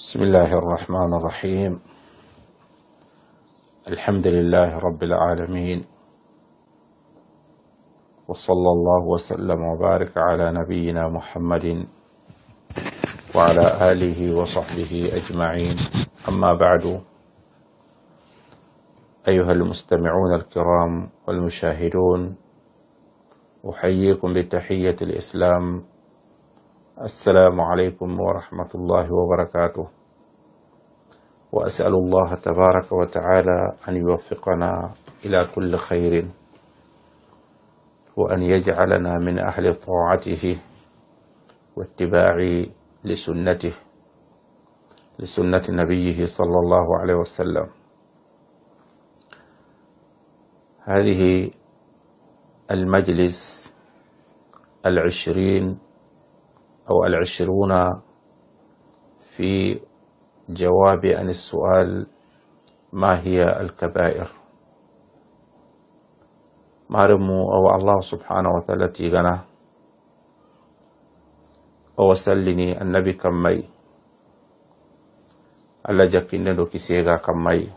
بسم الله الرحمن الرحيم الحمد لله رب العالمين وصلى الله وسلم وبارك على نبينا محمد وعلى اله وصحبه اجمعين اما بعد ايها المستمعون الكرام والمشاهدون احييكم بتحيه الاسلام السلام عليكم ورحمة الله وبركاته وأسأل الله تبارك وتعالى أن يوفقنا إلى كل خير وأن يجعلنا من أهل طاعته واتباع لسنته لسنة نبيه صلى الله عليه وسلم هذه المجلس العشرين أو العشرون في جواب عن السؤال ما هي الكبائر مارمو أو الله سبحانه وتعالى تيغنا أو سلني النبي كمي الله جاكين دو سيغا كمي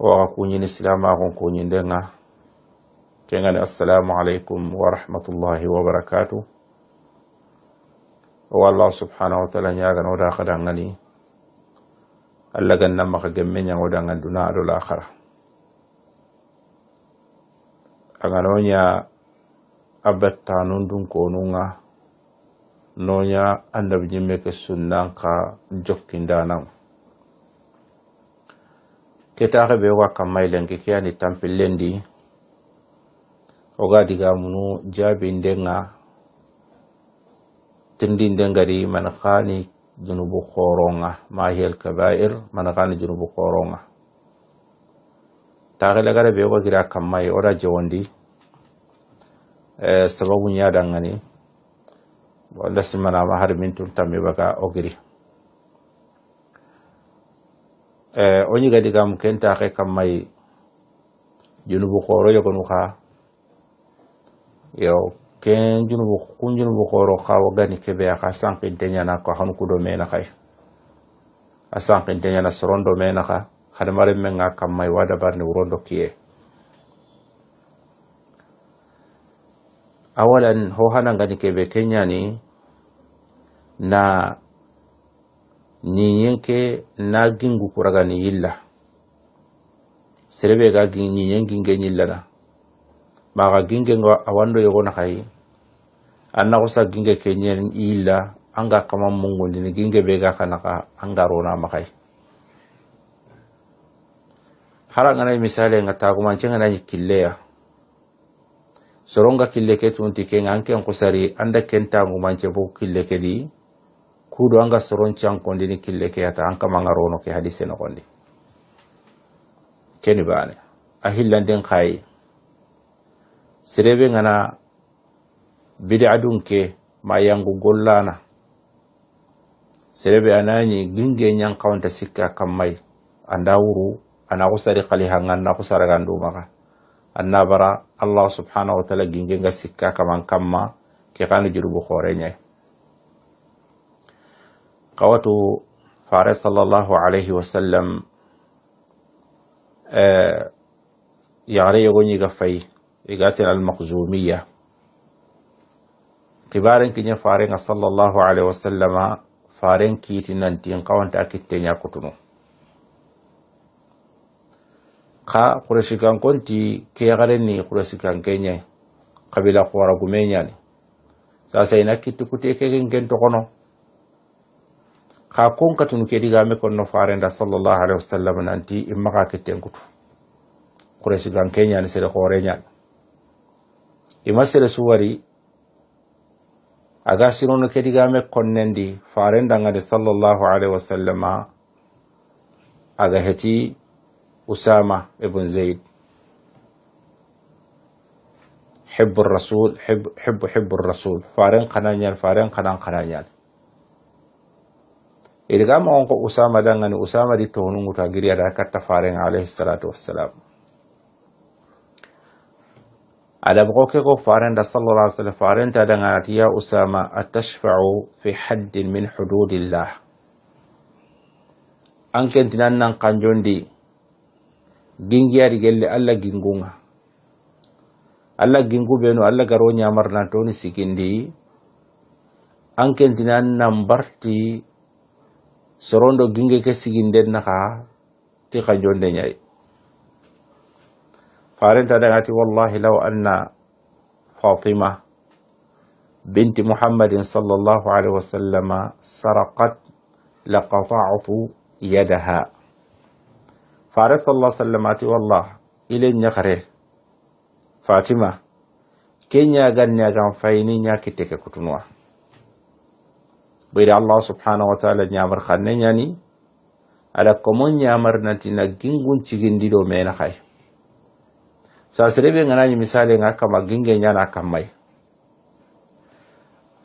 وأكوني الإسلام أكون كوني دنغا ken gani assalamu aleykum wa rahmatullahi wa barakatu wa allah subhanahu wa taala ñaganoda hadan gani allah maka ka gemme ñagoda gan duna aɗo lahara aganonya abatta nun dun konunga nonya annabi jimme ke sunnan ka ke ta rebe wa kamailen ke ani lendi. oga diga munu jaabin denga tindin dengari man khani junubu khoronga ma kaba'ir man khani junubu khoronga taxila gara be oga gira kamai ora jondi eh sababu nya dangani simana ma har min tun tammi baga ogiri eh onyi gadi ken kenta kam may junubu khoro yakonu kha yo ken bu kun bu xoro xaw gani ke be xa sanki sankin na ko xanu do me na xay a sanki na soron do me na xa xade mari me nga kam may wada barni do kiye awalan ho hana gani kebe kenyani na ñiñenke na gingu kuraga ni yilla serebe ga gi ñiñen ginge ñillana maxa ginge nga a wando yogona xayi a naxusa ginge ke ñeen yilla a nga kama mungundini ginge ɓega xanaxa a ngarona maxay xara ngana misale nga tagumance ngana ñi killeya soronga kille ke tunti ke nga anken xusari anda ken tagumance bo kille ke di kudo anga soroncankondini kille ke yata an kama ngarono ke hadise noxondi keni bane a xillanden xayi serebe ngana bid'a ke ma yangu gollana serebe anani ginge nyang kaunta sikka kammai anda wuru ana kusari kali hangan na kusara gandu maka anna allah subhanahu wa ta'ala ginge nga sikka kaman kamma ke kanu jurubu khore nyai kawatu fare sallallahu alaihi wasallam eh yare yogo nyiga fayi igatin almakhzumiya kibaren kiñe farenga sallllahu alayhi wa sallama faren kiiti nantin kawanta kitteña kutunu ka kuresikankonti keyagareni kuresikankeñe kabila kuwaragumeñani sasa ina kitti kute keken ken togono ka kon katunu kedigame konno farenda sallllahu alayhi wa sallam nanti immaga kitten kutu kuresikankeñani sere horeñani ɗi masire suwari aga sironu kedigame konnendi farendangade sallllahu alaihi wasallama aga heti usama ibn zeid hibbu rasul hibbu hibbu rasul faren kananyal faren kanan kananyal idigama on ko usama dangani usama di tohonunguta giriyada katta faren alayhi salatu wassalam على بقوكيغو فارندا صلى الله عليه وسلم فارندا دنغاتيا أسامة أتشفع في حد من حدود الله أنكن تنانن قنجون دي جنجيا رجل ألا جنجونا ألا جنجو بينو ألا غروني أمرنا توني سيكين دي أنكن تنانن برتي سروندو جنجي كسيكين دي نخا تي قنجون دي نياي فارنت دغاتي والله لو أن فاطمة بنت محمد صلى الله عليه وسلم سرقت لقطعت يدها فارس صلى الله عليه وسلم والله إلى نخره فاطمة كينيا غنيا كان فاينيا كتك كتنوا بيد الله سبحانه وتعالى نعمر خننياني على كمون نعمر نتنا جنجون تجندي دو مين خير sasirebe ngana nyi misale kama ginge nyana kamai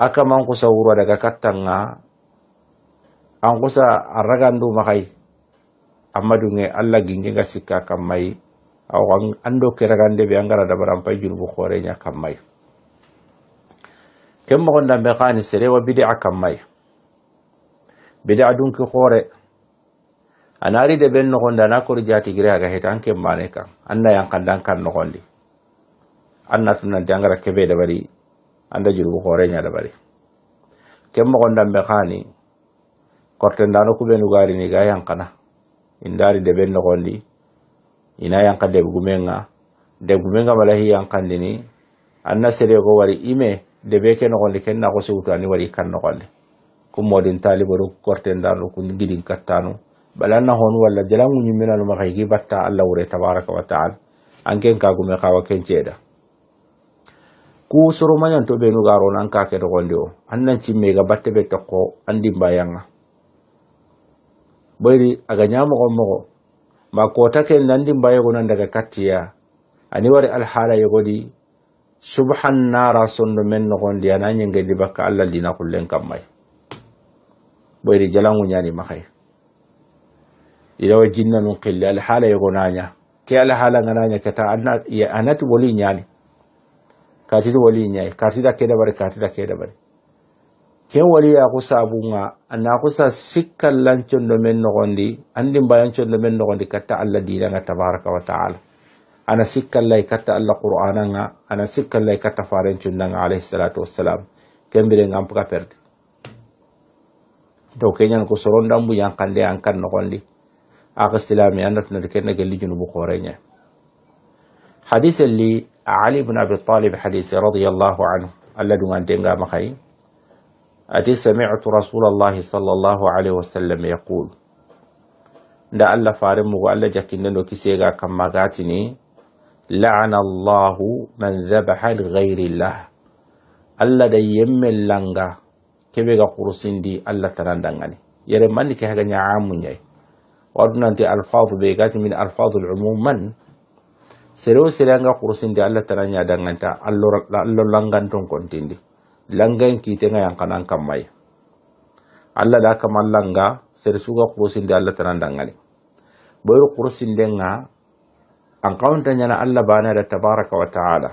aka man kusa daga kattanga an kusa arragandu makai amma dunge Allah ginge ga sikka kamai awan ando keragande be angara da barampa jurbu bukhore nya kamai kemma gonda khani sere wa bid'a kamai bid'a dunki khore anaari de ɓen nogondi ana kori jatigiri aga heeti an ken mane kan anna yankandi an kan nogondi anna tu nanti angara kebe dabari anda jurugu horeña dabari ken mogondan ɓe kaani kortendano kuɓe nugarini ga yankana indaari de ɓen nogondi ina yanka debgumenga debgumenga mala hi yankandini anna sereko wari ime debe ke nogondi ken na kosiwutu ani wari kan nogondi kummodin taliboru kortendanu kun gidin kattanu bala na hon walla jalangu ñimminal maxay gi batta allah wure tabaraka wa taala anken kagume xawa kenceeda ku soromañanto ɓenu garona an ka ke togondi o batte ɓe tokko an dimbayanga ɓoyri aga ñamoxon moxo ma kota ken nan dimbayegonan daga yogodi subhan nara sondo men nogondi ana ñengedi bakka allah lina kullen jalangu ñani maxay ilawa jinna nun qille alhaala yogonaña ke alhaala ganaña keta anati woli ñaali katita woli ñayi katita keɗaɓare katita keɗaɓare ken waliya ku sabunga ana kusa sikkan lancondo men nogondi andi mbayancondo men nogondi katta allah dinanga tabaraka wa taala ana sikkallay katta allah qur'ananga ana sikkallay katta farencundanga alayhi salatu wassalam kembirengan paka perde to keñan ko sorondambu yankande an kan أغسلامي أنا في نذكرنا قال لي جنوب قورينيا حديث اللي علي بن أبي طالب حديث رضي الله عنه الذي من دينغا مخي أتي سمعت رسول الله صلى الله عليه وسلم يقول دا الله فارمه ألا جاكين لنو كسيغا كما غاتني لعن الله من ذبح لغير الله ألا دا يمن لنغا كبيغا قرسين دي ألا تنان دنغاني يرمان لكي هغا نعامو waɗunanti alfadu bai gati min alfadul umuman serewo sere anga kursindi allah tana ya danganta allo langanton kontindi langan an yankanan kammaya allah da kama langa sere suga kursindi allah tana dangani da kursindenga an kawunta yana allah da tabaraka wa taala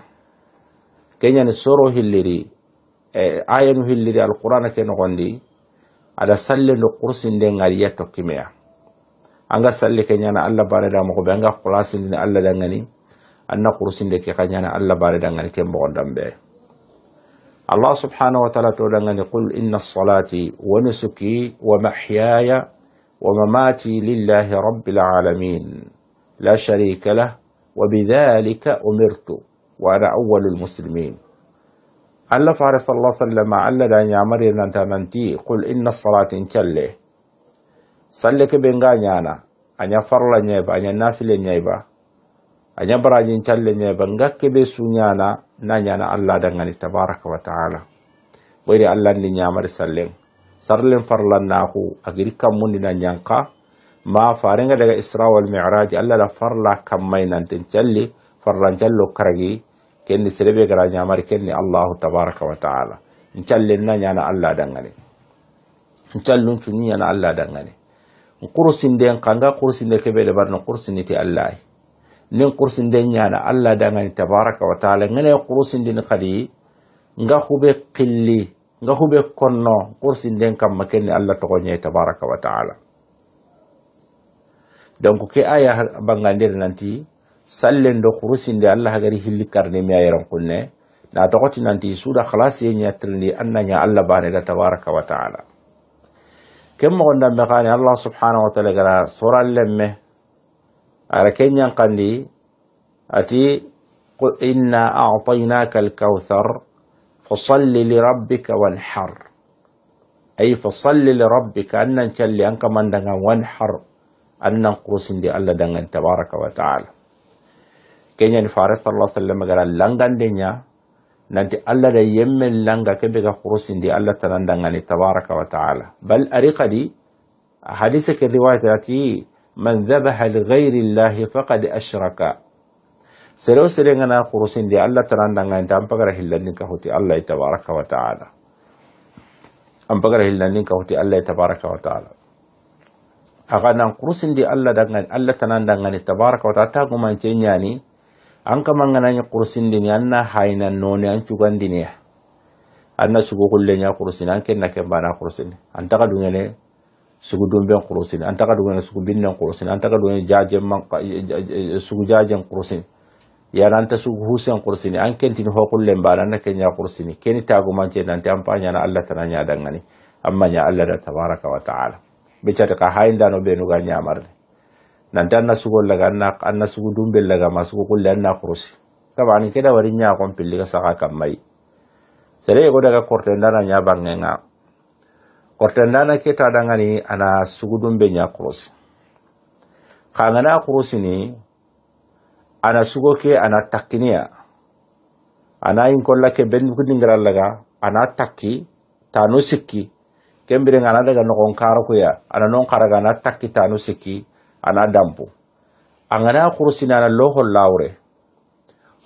keñani soro hilliri ayanu hilliri alqur'ana ke nogondi aɗa salle ndo kursinden aɗa yiya tokimea anga salle ke nyana alla bare da mo be anga khalas ni alla da ngani anna kursin de ke ka nyana alla bare da ngani ke mo dambe allah subhanahu wa ta'ala to da ngani qul inna salati wa nusuki wa mahyaya wa mamati lillahi rabbil alamin la sharika lah wa bidhalika umirtu wa ana awwalul muslimin alla fare sallallahu alaihi wa sallam alla da nyamare nan ta nanti qul inna salati in kalle salle ke be nga anya aña farla ñeyba anya nafile ñeyba anya barajin calle ñeyba ngakke be su ñana na nyana allah dangani tabaraka wa taala ɓoyri allah ndi ñamari sallen sarlen farlannaku agiri kammundina nyanka ma farenga daga isra wal mi'raj allah la farla kammay tin challe farlan jallo karagi kenni serebe gara ñamari kenni Allah tabaraka wa taala n callen na nyana allah dangani n callun cuñi ñana allah dangani kursinden kanga kursinde keɓeɗe barno kursiniti allah nin kursinden na allah da dangani tabaraka wa taala ngene din kadi nga huɓe qilli nga huɓe konno kursinden kamma kenni allah togoñe tabaraka wa taala donc ke aya bangandire nanti sallen do da allah gari hilikar karne mi ayeran kunne na togoti nanti suuda halasiyeñatirndi annaña allah da tabaraka wa taala كم قلنا مكاني الله سبحانه وتعالى قال سورة اللمة على كن ينقل لي أتي قل إنا أعطيناك الكوثر فصل لربك وانحر أي فصل لربك أن نشل أنك من دنا وانحر أن ننقص دي الله دنا تبارك وتعالى كن ينفارس يعني الله صلى الله عليه وسلم قال لنغن دنيا nanti alla da yemmen langa kebe ga khurusindi alla tanan dangane tabaraka wa ta'ala bal arika di, hadisa ke riwayat ati man dhabaha li ghayri Allahi faqad ashraka sero sere ngana di alla tanan dangane tampagara hillandin ka hoti alla tabaraka wa ta'ala ampagara hillandin ka hoti alla tabaraka wa ta'ala aga nan khurusindi alla dangane alla tanan dangane tabaraka wa ta'ala ta gumanche nyani an kama ngana kursindini anna haina noni an cugandiniya anna sugu kulle ña kursini an kenna ken bana kursini an taga dungene sugu dumben kursini an taga dungene sugu binnen kursini an taga dungene jajen man sugu jajen kursini yana ta sugu husen kursini an kentini ho kullen bana na ken ña kursini keni tagumance nanti an pa na allah tana ñadangani amma nya allah da tabaraka wa taala biccati ka hayndano nya ñamarde nanti anna laga anna sugu dumbe laga sugu kulle anna kurusi tabani keda wari pilli pilliga saka kamai sere yego daga kortendana nya bangenga kortendana keta ni ana sugu dumbe ña kurusi kangana ni ana sugo ke ana takkiniya ana la ke laga ana takki tanu sikki kembire ngana daga nogon ya ana non karaga ana takki tanu sikki ana dampo angana kursina na loho laure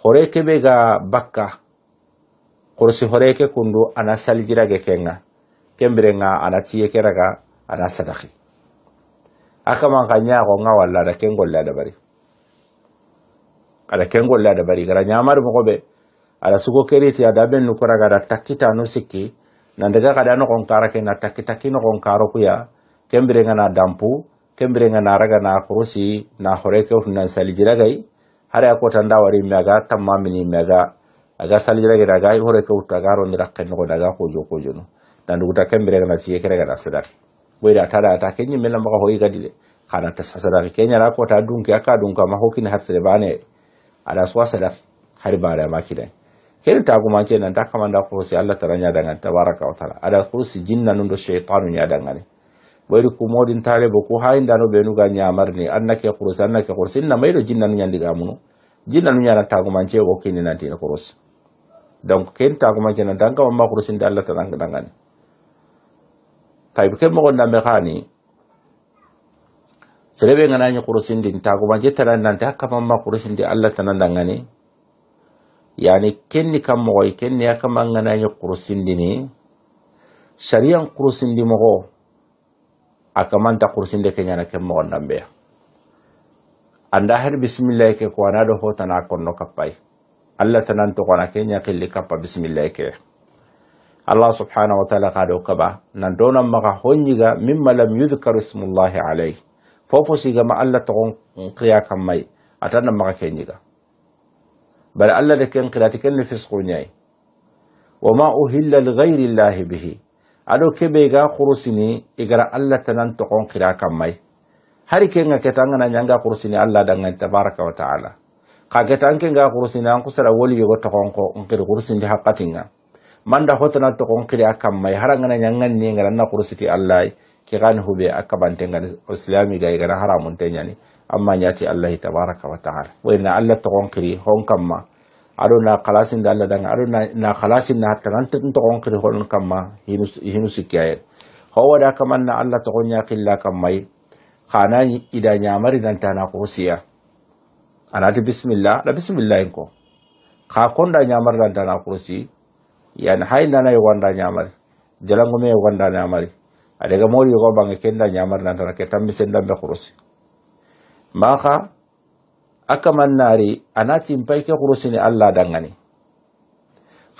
hore kebe ga bakka kursi hore ke kundu ana saljira ge kenga kembere nga ana tiye keraga ana sadaki akama kanya ko nga walla da kengol la da bari ada kengol la da bari gara nyamar mo gobe ala suko keriti ada ben nu koraga da takita no siki na daga kada no kon karake na takita kino kon karo kuya kembere nga na dampu kembirenga naraga na kurusi na horeke na salijiragai hare akotanda wari miaga tamma mini miaga aga salijirage daga horeke utaga rondira kenno daga kojo kojo no dandu uta kembirenga na siye kerega na sadaka boyda tara ata kenyi mela maka hoyi gadile kana ta sadaka kenya ra kota dunki aka dunka ma hokin hasre bane ada swa sadaka har bara makile kene ta kuma kenan ta kamanda kurusi Allah taranya dangan tabaraka wa taala ada kurusi jinna nundo shaytanu nya dangane ɓayri tare bo ko ha indano nyamar ni annake kurus annake kurus innama yiɗo jinna nu ñandigamuno jinna nu ñanatagumance ko kini na kurus donc ken na danga tan kamamma inda allah tan dangani tayib ken mogonɗamɓe indi serebe manche kurusindi nanti hakka mama hakkamamma kurusindi allah tan dangani yani kenni kam mogoi kenni hakkama ganañi kurusindini sariyan indi mogo akamanta kursinde ke ñana ke mogon dambeya anda her bisimillahi ke ko ana ɗo hotana konno kappay allah tanan togona ke ñakilli kappa bisimillahi ke allah subhanahu wa taala ka ɗo kaba nan donan maga honñiga mimma lam yudkaru ismullahi alayh fofo sigama allah togon kiya kam may atanna maga kenñiga bare allah de ken kirati ken ni fisku ñayi wama uhilla ligayri illahi bihi ado kebe ga khurusini igara allah tanan tokon kira kammai hari ke nga keta ngana nyanga khurusini allah dangan tabaraka wa ta'ala ka keta anke nga khurusini an kusara woli yogo tokon ko nkiri khurusini haqatinga manda hotana tokon kira kammai hara ngana nyangan ni ngana na khurusiti allah ki gani hube akabante ngana islami ga igara haramun tenyani amma nyati allah tabaraka wa ta'ala wa inna allah tokon kiri hon kamma aɗo na halasinde allah danga aɗo na halasinna hatta nan togon kiri hoɗon kamma hinu sikki ayen howoda kamanna allah togon yakilla kam may hana ida ñamari nantana ko siya anati bisimilla aɗa bisimilla en ko ha konda ñamari nantana kursi yani hay nana yoganda ñamari jalangume yoganda ñamari aɗaga mawri yogo bange kenda ñamari nantana ke tammi sendambe kursi maha akamannaari anaatin pay ke xurusini allah dangani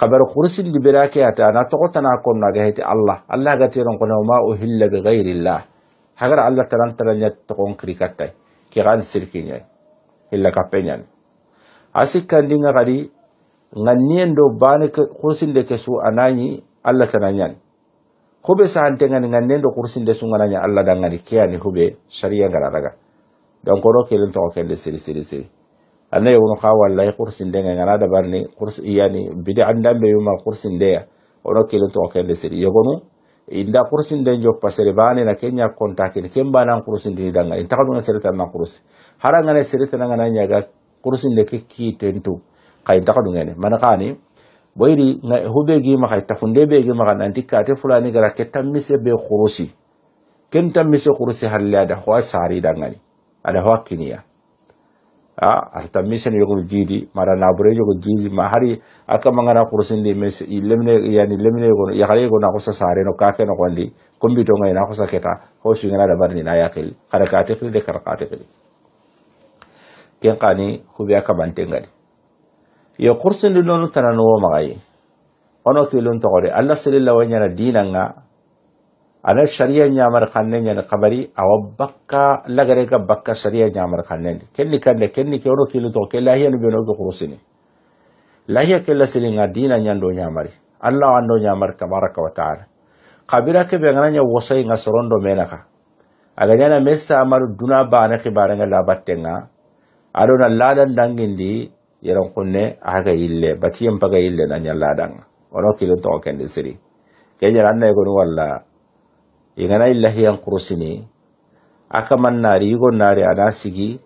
habar xurusindi bera keyata ana toxotana konno aga heti allah allah agatiron kone ma uhilla be gairillah hagara allah tarantaraña toxon kiri kattay ke xan sirkiñay hilla kappeñani a sikkandinga xadi ŋanniyen do bane xurusinde ke su anañi allah tanañani hube sahantengani ŋanniyen do xurusinde su ŋanañi allah dangani keyani hube sariya ngararaga donc oɗo kelen toxo kende siri siri siri anna yewunu xa wallayi xursindenga ngana dabarni yani bidi andanɓe yuma xursindeya oɗo kelen toxo kende siri yogonu inda kursinden jok pasere banena kenya kontakini ken banan kursindini danga in taxaɗunga seretanna kursi hara ngana seretanangana ñaga kursinde ke kiitentu xayin taxaɗungene mana xani boyri hube gima xay tafunde be gima xa nanti kate fulani gara ke tammise be xurusi ken tammise xurusi hallada xoa sari dangani adawakiniya a ah, ata misen yogol jiidi maɗa nabure yogol jiidi ma hari aka magana kursindi mis lemne yani lemne gono yakare yego na kosa sare no kake no gondi kombi ngai na kosa keta ho shingana da barni na yakil kada ka tekli de kada ka ken kani hubi aka bantengani yo kursindi nonu tanano magayi ono kilun togore alla sililla wanyana dinanga ana sharia nyamar khanne nyana khabari awa bakka lagare ka bakka sharia nyamar khanne kenni kande kenni ke oro kilo to ke lahiya no beno ko khurusini lahiya ke lasili nga dina nyando nyamari allah ando nyamar tabaraka wa taala kabira ke be ngana nya wosai nga sorondo menaka aga nyana mesta amar duna bana ke baranga labattenga adona ladan dangindi yaran kunne aga ille batiyam paga ille na nya ladanga oro kilo to kende siri kenya ranne ko walla igana illahiyan kurusini akaman nari yigo nari ana sigi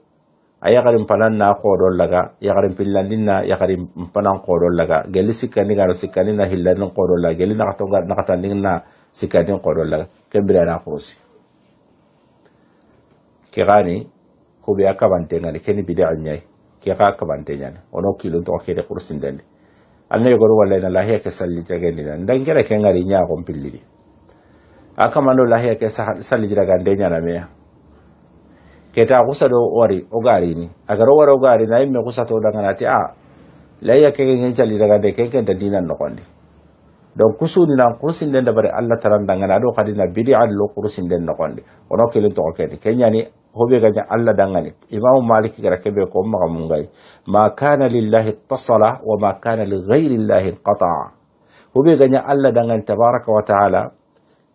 a yagarin panan na kodon laga yagarin pillandin na yagarin panan kodon laga geli sikkani gano sikkani na hillandin kodon laga geli nakatandin na sikkandin kodon laga kembira na kurusi ke kubi kube a kabante ngani keni bida anyai kika ga kabante nyani ono kilun to kede kurusin dandi annayi goru wallahi na lahiya ke salli jageni dan dan kera ke a kamando lahiya ke salli jiragande ñanameya keta kusa do wari o garini agaro wari o garina yimme kusato danganati a ah, lahiya keke ñen calli jiragande ke kenta dinan nogondi donc kusuni nan kurusinden dabari allah taran dangana aɗo kadi na bidian lo kurusinden nogondi wono kelin togo kedi keñani hoɓe gaña allah dangani imamu malik gara keɓe ko maga mum gay ma kana lillahi tasala wa ma kana ligayri llahi inqataa hoɓe gaña allah dangani tabaraka wa taala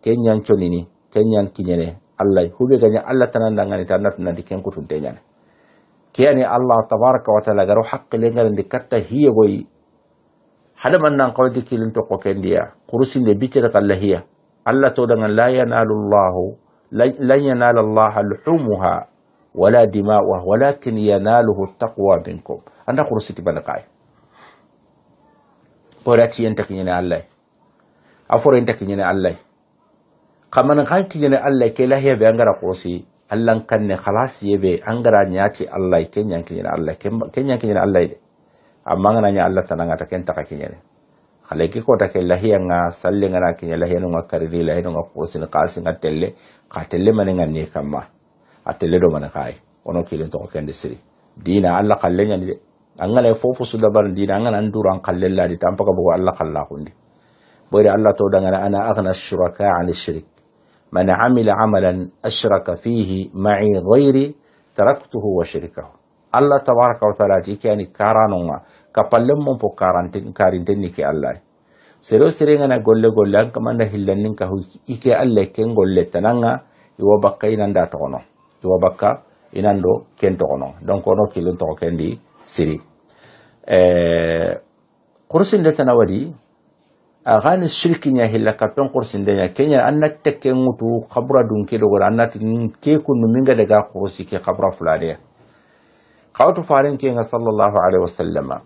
kenyan conini kenyan kinyene allah hubi ganya allah tanan di natunandi kenkutunte ñane kiani allah tabaraka wa taala garo haqqile hiye katta hiyegoyi hadaman nan kawadi kilin tokko kendiya kurusinde bitere kalla hiya allah dangan la yanalu llahu lan yanala luhumuha wala dima'uha walakin yanaluhu taqwa minkum anda kurusiti bana kai ɓorati yen taki ñene allah afora foro yen allah kamana kan kigene allah ke lahiya be angara kosi allah kanne khalas yebe angara nyaati allah ke nyankigene allah ke nyankigene allah de amma ngana nya allah tananga ta ken taka kigene khale ke ko ta ke lahiya nga salle ngana kinya lahiya no ngakari di lahiya no ngakosi ni kalsi ngatelle katelle mane ngani kamma atelle do mana kai ono kilen to kende siri dina allah kallenya ni angana e fofo su dabar dina angana nduru an kallella di tampaka bugo allah kallakundi boyde allah to dangana ana aghna shuraka an shirk من عمل عملا أشرك فيه معي غيري تركته وشركه الله تبارك وتعالى جيكاني يعني كارانوما كبلم من بو كارنتين كارنتين كي الله سيرو سيرينا غول غول لان كمان هيلنين كهو إيكي الله كين غول تنانا يو بكا إنان دا تغنو يو بكا إنان دو كين تغنو دونك ونو كيلون تغو كين سيري eh, kursin da agani shirkin ya hilla kapen kursin da kenya an na ngutu kabura kabra dogo ke da an ke kunu minga daga kursi ke kabra fulade kawtu farin ke nga sallallahu alaihi wasallama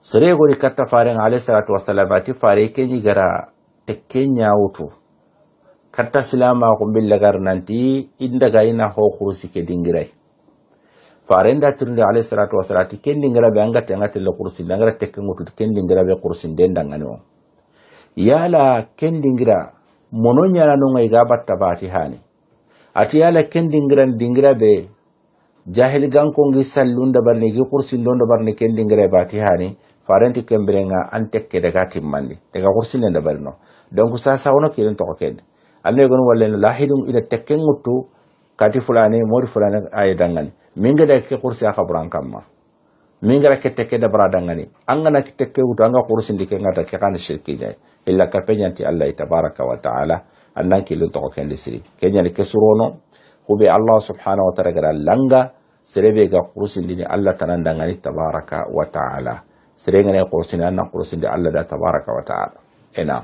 sere gori katta farin alaihi salatu wasallam ti fare ke ni gara teke nya wutu katta silama kun billagar nanti inda ina ho kursi ke dingirai farenda tirnde alayhi salatu wasalati kendingera be angate angatella kursinde angara tekkengotuti kendingira be kursinde dangani o yala kendingira mono ñalanonga iga batta bati hani ati yala kendingiran dingira be jahil gankongi sallunda barne gi kursindonda barne kendingira bati hani farenti kembirenga an tekke daga timmandi daga kursinde ndabarino donc sasa wono kilen toko kende annoy gon walleno lahidum ila tekken ŋuttu kati fulani mori fulani ay dangani minga da ke kursi aka buran kamma minga da ke teke da bara dangani angana ke teke wuto an kursi ndike ngata ke kan shirki jai illa ka penyanti allah tabaraka wa ta'ala annan kilin toko kendi siri kenyani ke surono kube allah subhanahu wa ta'ala gada langa serebe ga kursi ndini allah tanan dangani tabaraka wa ta'ala serenga ne kursi anna kursi ndi allah da tabaraka wa ta'ala ina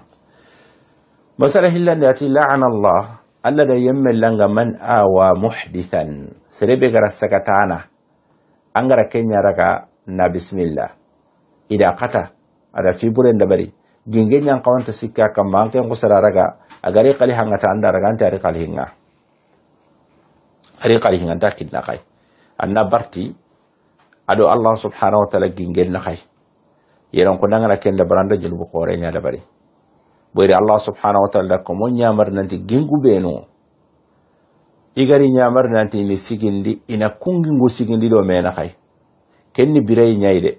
مسألة هلا نأتي لعن الله alla ɗo langa man awa muhdithan sere bai gara sakatana an gara kenyaraga na bismillah. ida kata ada fiburen dabari ginge ñankawanta sikka kama an ken a agari kali hanga anda raga ante ari kali hinga ari kali hinga nta kinna kay anna barti aɗo allah subhanahu wa taala gingen na yeron ko da baranda jirgin junubu ya da bari. ɓoyde allah subhanahu wa taala ko mon ñamar nanti genguɓeno igari ñamar nanti ini sigindi ina kungingu sigindi ɗo mena hay kenni birayi ñayde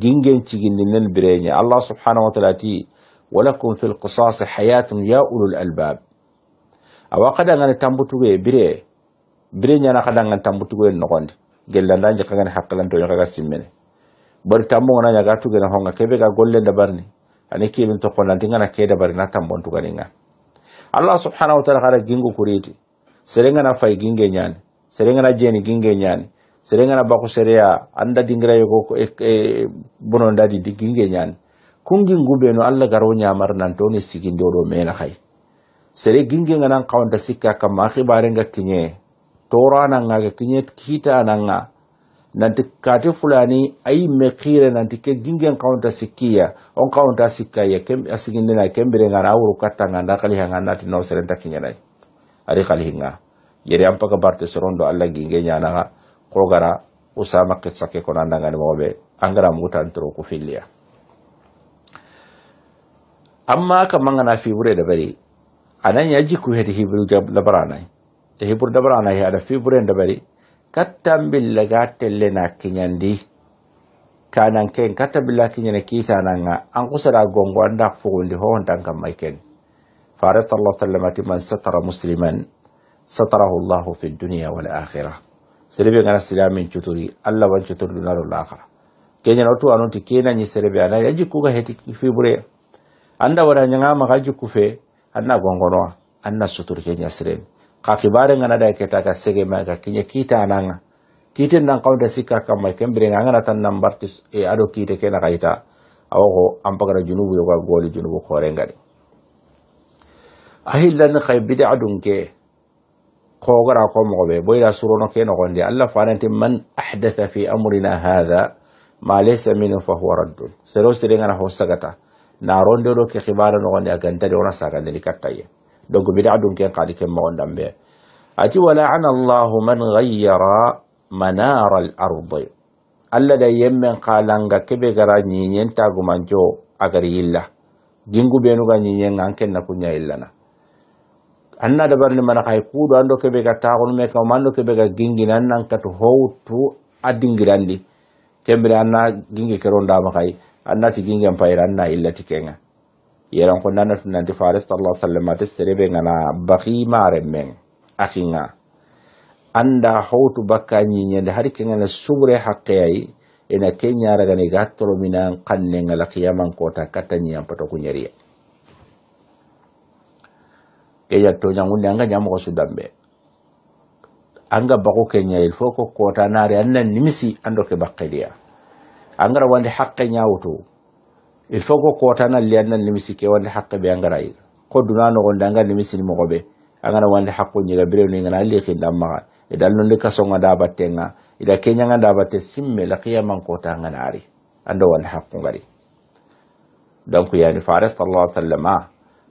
gingen cigindi nen birayi ñay allah subhanahu wa taala ti walakum fi lqisasi hayatum ya ulul albab awa kadangani tambutugoye bire bire ñana kadangani tambutugoye nogondi gellanda jekagani hakkilantoño kaga simmene bari tambugona ñaga tugena honga keɓe ga golle dabarni ani kimin to konnantingana keda bari na tambontuganinga allah subhanahu wa taala kara gingu kuriti serenga na fai ginge nyani serenga na jeni ginge nyani serenga na bako sereya anda dingra yoko e, e bono ndadi di ginge nyani ñani kungingu ɓeno allah garo nya mar nan ñamar nantoni siginde oɗo mena kai sere ginge ganan kaunta sikka kinye a hibarenga kiñe kinye kita kiñe kiitananga nanti kati fulani ayi mekire nanti ke gingen kaunta sikia on kaunta sikaya kem asiginde na kembere ngara awru katanga ndakali hanga nati no serenta kinyanai ari kali hinga yeri ampaka barte sorondo alla ginge nyana ha kogara usama kitsake kona ndangani mobe angara mutan tro ku filia amma kamanga na fibre da bari anan yaji ku hedi hibru jab hibru dabarana ya fibre da bari kattambilla ga telle na kiñandi kanan ken kattambilla kiñene kitananga an kusara gongo anda fogondi hohontan kammay ken faret allah sallam ati man satara musliman satarahu llahu fi dunia wal akhira serebe ngana silamin cuturi allah wan cuturi dunaro lakara keñana otu anonti kenañi serebe ana ya jikkuga heti fibureya anda wara ñagamaga jikku fe anna gongonoa anna suturi keña sireni ka kibare ngana da keta ka sege ma ka kinya kita ananga kite nan kaunta sikka kama kembere ngana tan number tis e ado kite kena kaita awogo ampagara junubu yoga goli junubu khore ngari ahillan khay bid'a dunke kogara ko mogobe boyra surono ke nogonde allah fananti man ahdatha fi amrina hadha ma laysa minhu fa huwa raddun sero ngana ho na ronde ke khibara nogonde aganta de ona sagande kattaye donc bida dum ken kadi ken magondan be ati wala'ana allahu man ghayyara manara al ardi allah da yemmen kalanga kebe gara ñiñen tagumanco agari yilla gingu benuga ñiñen an ken na kuña illana anna dabarni mana kay kuuɗo anndo keɓe ga taxunume kam anndo keɓe ga gingini an nan katu howtu a dingirandi anna gingi kero ndama kay anna ti gingen payira anna illati kenga yeran ko nanna tu nanti faris sallallahu alaihi wasallam ate serebe ngana baki mare men akinga anda hotu bakka nyi nyende hari kengana sugure haqqiyai ina kenya raga ne gatoro minan kanne ngala qiyamang kota katani katanya pato kunyariya kenya to nyangunde anga nyamo ko sudambe anga bako kenya il foko kota nare annan nimisi ando ke bakkeliya angara wande haqqe nyawto il faut ko kotana liyanna nimisi ke wande haqqe be angara yiga ko duna no gonda anga nimisi ni mogobe angana wande haqqo nyiga bire ni ngana li kinda maga e dal non de kaso ngada batenga ida kenya nga ngada batte simme la qiyamang kota nga nari ando wande haqqo ngari donc yani faris sallallahu alaihi wasallam ah,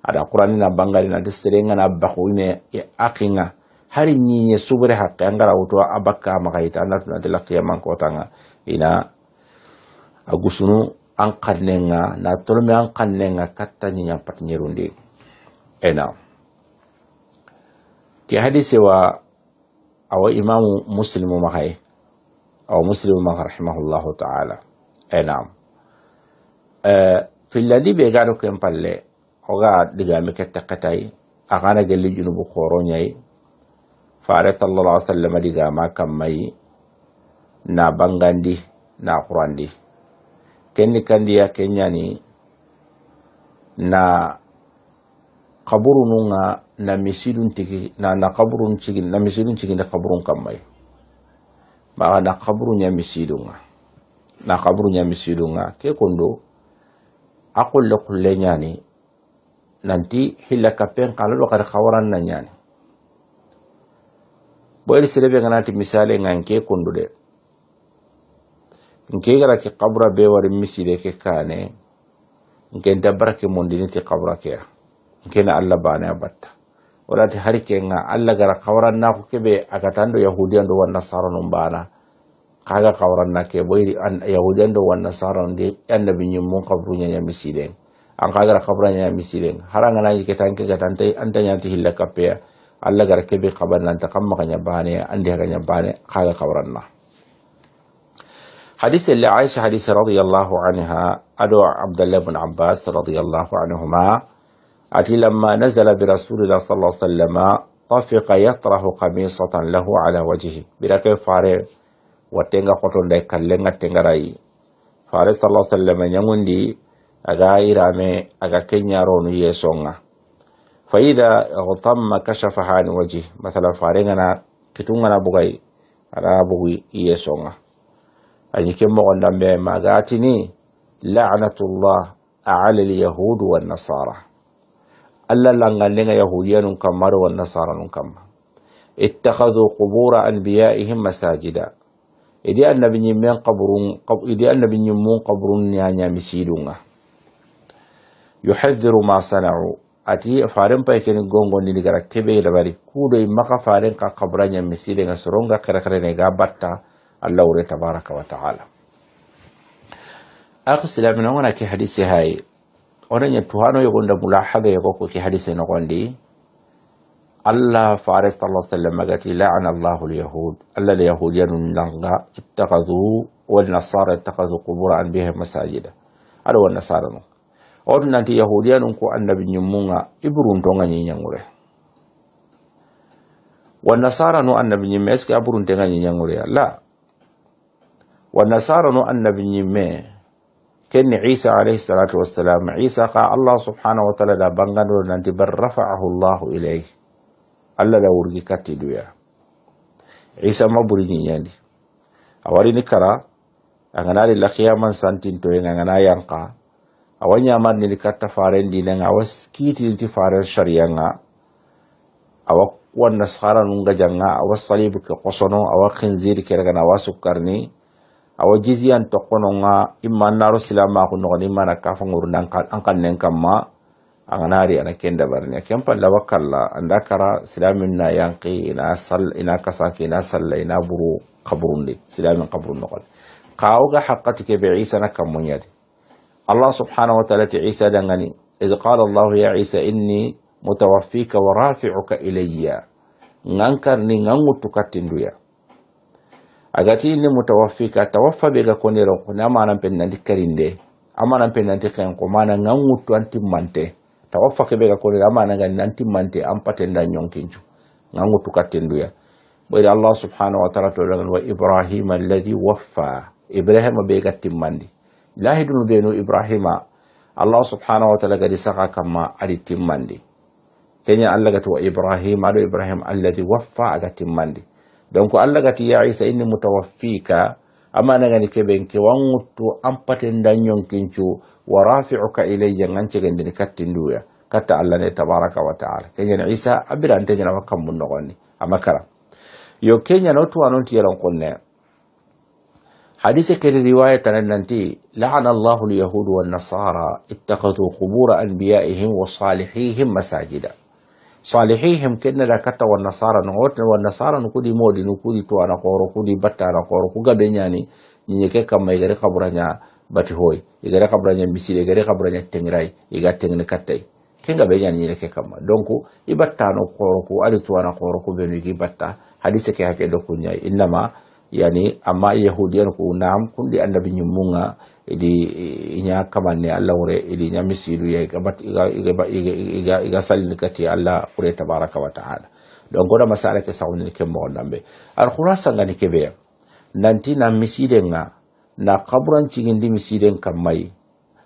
ada qur'ani na bangari na disirenga na bakhune e akinga hari nyinye subure haqqe angara wuto abakka maga ita anda tuna de la qiyamang kota nga ina agusunu ankannenga na tolome ankannenga katta ñiñan pat ñerundi ena ke hadise wa awo imamu muslimu maxay awo muslimu maxa rahimahullahu taala enam uh, e, fillandi be gaano ken palle oga digami kette ketay axana gelli junubu xoro ñay fare sallallah ai sallam a digama kam mayi na bangandi na xurandi kenni kandi kandiya kenyani na kaburu nunga na misilun tigi na na kaburu cigi na misilun cigi na kaburu kamay maka na kaburu nya ya nga na kaburun ya misilunga ke kondo akulle kulle nyani nanti hila kapen kalalo kada kawaran na nyani boyri sirebe nganati misale nganke kondo de nke gara ke kabura be wari misire ke kane nke nta barake mondini ti kabura ke nke na alla bane abatta wala ti hari ke nga alla gara kabura na ko kebe akatando yahudiya ndo wan nasara no bana kaga kabura na ke boyri an yahudiya ndo wan nasara ndi annabi nyum mon kabru nya misire an kaga kabura nya misire haranga na ke tanke ga tantai antanya ti hilla kapea alla gara kebe kabar ta kamma kanya bane ande kanya bane kaga kabura na حديث اللي عايشة حديث رضي الله عنها أدو عبد الله بن عباس رضي الله عنهما أتي لما نزل برسول الله صلى الله عليه وسلم طفق يطرح قميصة له على وجهه برك فاري وتنغا قطن دي كالنغا تنغراي فاري صلى الله عليه وسلم ينغندي أغا إرامي أغا كن يارون يسونغ فإذا غطم كشف عن وجهه مثلا فاري غنا كتونغنا بغي أنا بغي يسونغا أني كم ما ذاتني لعنة الله على اليهود والنصارى ألا لن لنا يهودين كمار والنصارى كما اتخذوا قبور أنبيائهم مساجدا إذا أن بني من قبر إذا أن بني من قبر نيانيا يعني مسيدونا يحذر ما صنعوا أتي faren بايكين ken gongondi كبير kebe labari kudo imaka faren ka kabranya misire nga soronga اللوري تبارك وتعالى akhi silamina wana ke hadisi hay onan ya tuhano yogonda mulahadha yagoko ke hadisi nogondi allah fare sala sallam agati laana allahu lyahud allah lyahudiyanu langa ittakadu walnasara ittakadu qubura anbiha masajida aɗa wannasara no oto nanti yahudiyanum ko annabi ñimmunga iburuntonga ñiñangure wannasara no annabi ñimme est ce que aburuntenga ñiñangure la wa nasara no annabi ñimme kenni isa alayhi salatu wassalam isa ka allah subhanahu wa taala da banganɗo nanti bal rafaahu llahu ileyh allah da wurgi kattiduya isa ma ɓuri ñiñandi a warini kara a ganari lakiyaman santintoyen a gana yanka awa ñamarnini katta faren dinanga awa kiitininti faren sariyanga awa wanna sara nunga janga awa salibu ke kosono awa hinziri keregana awa sukkarni awa jisiyan tokononga imma naro silama ko nogoni mana ka fa ngurunda an kan nen anganari ana kenda barni kempa andakara silamin na yanqi ina sal ina kasaki ina salla ina buru qabrunde silamin qabrun nogoni qawga haqqati ke isa na kamunyade allah subhanahu wa ta'ala ti isa dangani iz qala allah ya isa inni mutawaffika wa rafi'uka ilayya ngankar ni agati inni mutawafika atawafa be ga konero ko na manan pen karinde amanan pen nanti ko manan ngan wutu mante tawaffa ke be konero amanan ngan nanti mante am da nyonkinju ngan wutu katendu ya allah subhanahu wa ta'ala to wa ibrahim alladhi waffa ibrahim be timmandi lahi dunu be ibrahima allah subhanahu wa ta'ala ga disaka kama adi timmandi kenya allah ga to ibrahim ado ibrahim alladhi waffa aga timmandi donc allah gati ya isa inni mutawaffika amana gani keɓenke wanguttu an paten dañonkincu wa rafiuka ilayya gan cegendini kattinduya katta allah ne tabaraka wa taala keñani isa abirante ñanama kammu nogonni ama kara yo keñano tuwanonti yelon qonne hadise kedi riwaya tanen laana allahu lyahudu wannasara ittakhadhu qubura anbiyaihim wa salihihim masajida salihihim kenneda katta wannasara no wote wannasara no kuɗi moodi no kuɗi to ana kooro kudi batta ana kooro ku gabe ñani ñiñe ke kamma igere kaburaña bati hoy igere kaburaña misile igere kaburaña tengiray iga tengne kattay ke gabe nyani ñine ke kamma donc i batta no kooro ku ali to ana kooro ku ɓenu igi batta hadise ke hake do inna ma yani amma yahudiyan ku nam kundi annabi nyumunga idi inya kamanne allah wure idi nya misiru ya ga ga ga ga salin kati allah wure tabaraka wa ta'ala don goda masara ke sawni ke mo lambe al khurasa ne ke be nanti na misiden nga na kaburan cigin di misiden mai.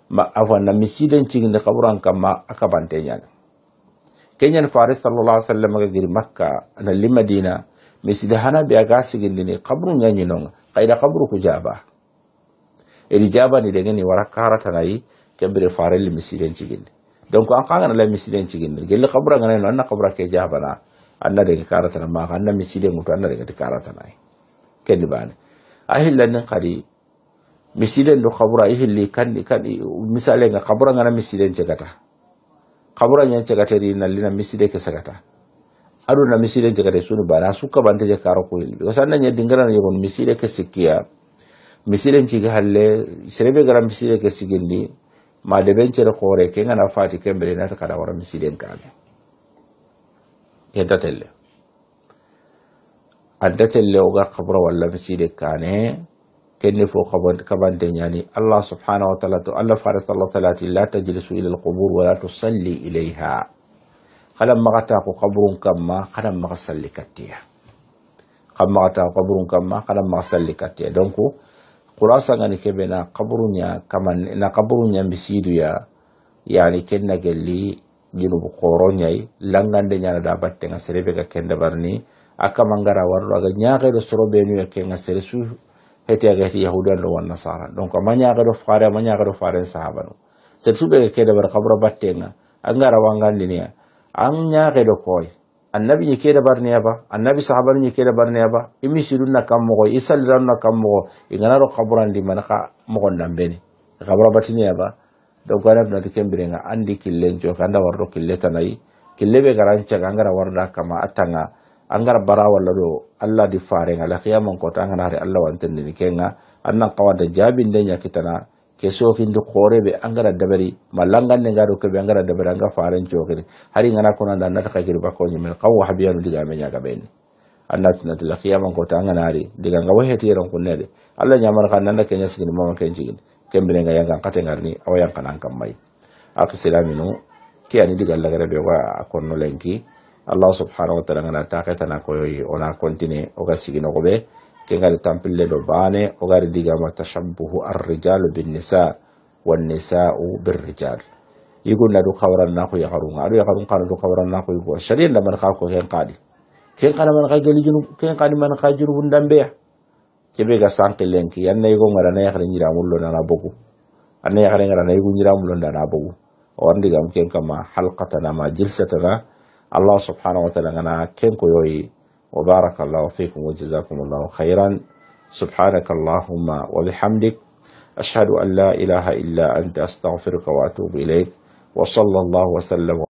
ma afa na misiden cigin di kaburan aka akabante nya kenyan faris sallallahu alaihi wasallam ga gir makka na limadina misida hana be ga sigin di ni kabrun nya nyinon kaburu ku jaba jabani degeni wara tanai kembire farelli misiden cigindi donc an kaganala misiden cigindi gelli kabura ganayno anna kabura ke na anna kara karatana maka anna misiden gutu anna degeti karatanayi kendi bani a hillanin kadi misiden do kabura i kan kan kadi misalenga kabura gana misiden cegata kabura ñan na lina miside ke sagata aɗo na misiden cegate sunu bana a sukka bante je karo ko hilli because anna ñe dingarana yegon miside ke sikkiya misilen cigi halle serebe gara misile ke sigindi ma deben cere kore ke ngana fati kembere nata kada wara misilen kame yadda telle adda telle oga kabura walla misile kane kenni fo kabante ñani allah subhanahu wa taala to allah fare sal salati la tajlisu ila alqubur wala tusalli ilayha xadan maxata ko kaburun kamma xadan maxa salli kattiya xan maxata kamma xadan maxa salli donc kurasa ngani kebe na kaburunya kama na kaburunya misidu ya yani kenna gelli bukoro koronyai langande nyana da batte nga serebe ka kenda barni aka mangara warro aga nyaake do soro benu ya kenga seresu hete aga ti yahudu do wa nasara donc amanya aga do fare amanya aga do fare sahaba no seresu be ga kenda bar kabura batte nga angara wangandini ya an nyaake do koy annabi ɲe da barne ba annabi sahabanu ɲe keda barne yaba i misiru na kam mogo i saliranu na kam mogo i gana ro kaburandi mana ka mogo nambeni kabura batini yaba donc ana binati kembirenga andi killen coke anda wardo kille tanayi kille be garan caga angara warda kama atanga angara bara walla do allah di fare la kiyaman kota angana hari allah ke kenga annan kawada jabinde tana. keso hindi khore be angara dabari malangan ne ngaro ke be angara dabari anga faren chokere hari ngana kona da nata ka girba ko nyimen qaw habiyanu diga me nyaga ben anna tuna til qiyamam ko tanga nari diga ngawa heti ron kunne alla nyamar kan nanda kenya sigin mama ken jigin kembere nga yanga kate ngarni awa yang kanan kam mai ak silaminu kiyani diga lagare be wa akonno lenki allah subhanahu wa ta'ala ngana ta ka tana ona kontine o ga sigino ko be kengal tampille do bane o gari ma tashabbuhu arrijalu binnisa wannisa'u birrijal na du hawrannaku yaharunga aɗo yaharun kana du ko yigo da man kha ko hen qadi ken kana man gali jinu ken kani man ka junubun dambeya be ga sankillenki na yigo garana yahre ñiramullo nana bogu anna yahre garana yigu na ndana bogu o warndigam ken kama halqatan ma jilsataga allah subhanahu wa taala ken ko yoyi وبارك الله فيكم وجزاكم الله خيرا سبحانك اللهم وبحمدك أشهد أن لا إله إلا أنت أستغفرك وأتوب إليك وصلى الله وسلم